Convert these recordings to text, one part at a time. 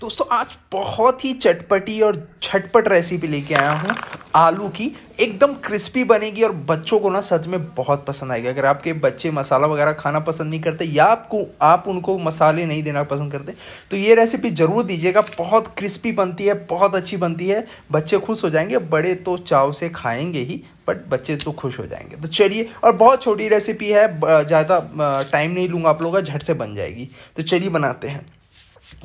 दोस्तों आज बहुत ही चटपटी और झटपट रेसिपी लेके आया हूँ आलू की एकदम क्रिस्पी बनेगी और बच्चों को ना सच में बहुत पसंद आएगी अगर आपके बच्चे मसाला वगैरह खाना पसंद नहीं करते या आपको आप उनको मसाले नहीं देना पसंद करते तो ये रेसिपी ज़रूर दीजिएगा बहुत क्रिस्पी बनती है बहुत अच्छी बनती है बच्चे खुश हो जाएंगे बड़े तो चाव से खाएंगे ही बट बच्चे तो खुश हो जाएंगे तो चलिए और बहुत छोटी रेसिपी है ज़्यादा टाइम नहीं लूँगा आप लोगों का झट से बन जाएगी तो चलिए बनाते हैं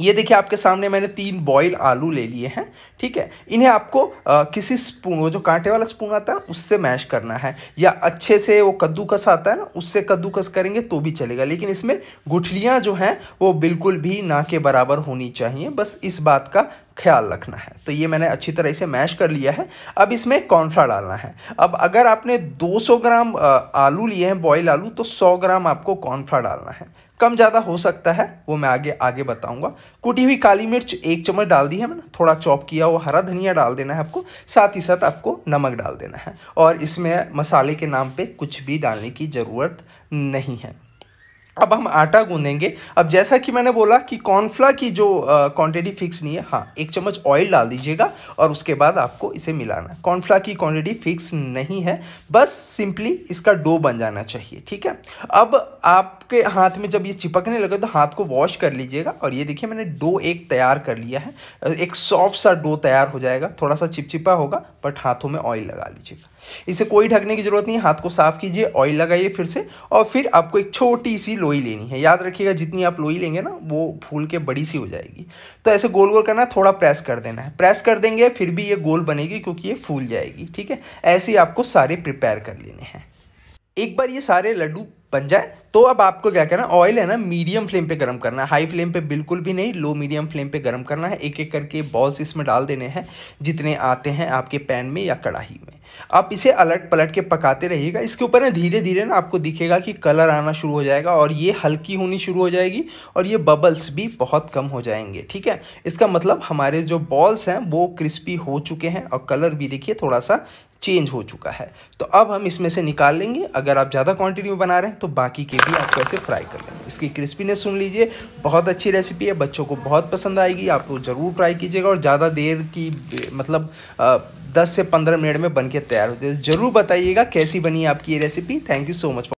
ये देखिए आपके सामने मैंने तीन बॉयल आलू ले लिए हैं ठीक है इन्हें आपको आ, किसी स्पून वो जो कांटे वाला स्पून आता है उससे मैश करना है या अच्छे से वो कद्दूकस आता है ना उससे कद्दूकस करेंगे तो भी चलेगा लेकिन इसमें गुठलियाँ जो हैं वो बिल्कुल भी ना के बराबर होनी चाहिए बस इस बात का ख्याल रखना है तो ये मैंने अच्छी तरह से मैश कर लिया है अब इसमें कॉर्नफ्ला डालना है अब अगर आपने 200 ग्राम आलू लिए हैं बॉयल आलू तो 100 ग्राम आपको कॉर्नफ्ला डालना है कम ज़्यादा हो सकता है वो मैं आगे आगे बताऊंगा कुटी हुई काली मिर्च एक चम्मच डाल दी है मैंने थोड़ा चॉप किया हुआ हरा धनिया डाल देना है आपको साथ ही साथ आपको नमक डाल देना है और इसमें मसाले के नाम पर कुछ भी डालने की ज़रूरत नहीं है अब हम आटा गूंदेंगे अब जैसा कि मैंने बोला कि कॉर्नफ्ला की जो क्वांटिटी फिक्स नहीं है हाँ एक चम्मच ऑयल डाल दीजिएगा और उसके बाद आपको इसे मिलाना कॉर्नफ्ला की क्वांटिटी फिक्स नहीं है बस सिंपली इसका डो बन जाना चाहिए ठीक है अब आपके हाथ में जब ये चिपकने लगे तो हाथ को वॉश कर लीजिएगा और ये देखिए मैंने डो एक तैयार कर लिया है एक सॉफ्ट सा डो तैयार हो जाएगा थोड़ा सा चिपचिपा होगा बट हाथों में ऑयल लगा लीजिएगा इसे कोई ढकने की ज़रूरत नहीं हाथ को साफ़ कीजिए ऑयल लगाइए फिर से और फिर आपको एक छोटी सी लोई लेनी है याद रखिएगा जितनी आप लोई लेंगे ना वो फूल के बड़ी सी हो जाएगी तो ऐसे गोल गोल करना थोड़ा प्रेस कर देना है प्रेस कर देंगे फिर भी ये गोल बनेगी क्योंकि ये फूल जाएगी ठीक है ऐसे ही आपको सारे प्रिपेयर कर लेने हैं एक बार ये सारे लड्डू बन जाए तो अब आपको क्या करना है ऑयल है ना मीडियम फ्लेम पे गर्म करना है हाई फ्लेम पे बिल्कुल भी नहीं लो मीडियम फ्लेम पे गर्म करना है एक एक करके बॉल्स इसमें डाल देने हैं जितने आते हैं आपके पैन में या कढ़ाई में आप इसे अलट पलट के पकाते रहिएगा इसके ऊपर ना धीरे धीरे ना आपको दिखेगा कि कलर आना शुरू हो जाएगा और ये हल्की होनी शुरू हो जाएगी और ये बबल्स भी बहुत कम हो जाएंगे ठीक है इसका मतलब हमारे जो बॉल्स हैं वो क्रिस्पी हो चुके हैं और कलर भी देखिए थोड़ा सा चेंज हो चुका है तो अब हम इसमें से निकाल लेंगे अगर आप ज़्यादा क्वांटिटी में बना रहे हैं तो बाकी के भी आपको ऐसे फ्राई कर लेंगे इसकी क्रिस्पीनेस सुन लीजिए बहुत अच्छी रेसिपी है बच्चों को बहुत पसंद आएगी आपको ज़रूर ट्राई कीजिएगा और ज़्यादा देर की मतलब दस से पंद्रह मिनट में बन के तैयार होते ज़रूर बताइएगा कैसी बनी आपकी ये recipe thank you so much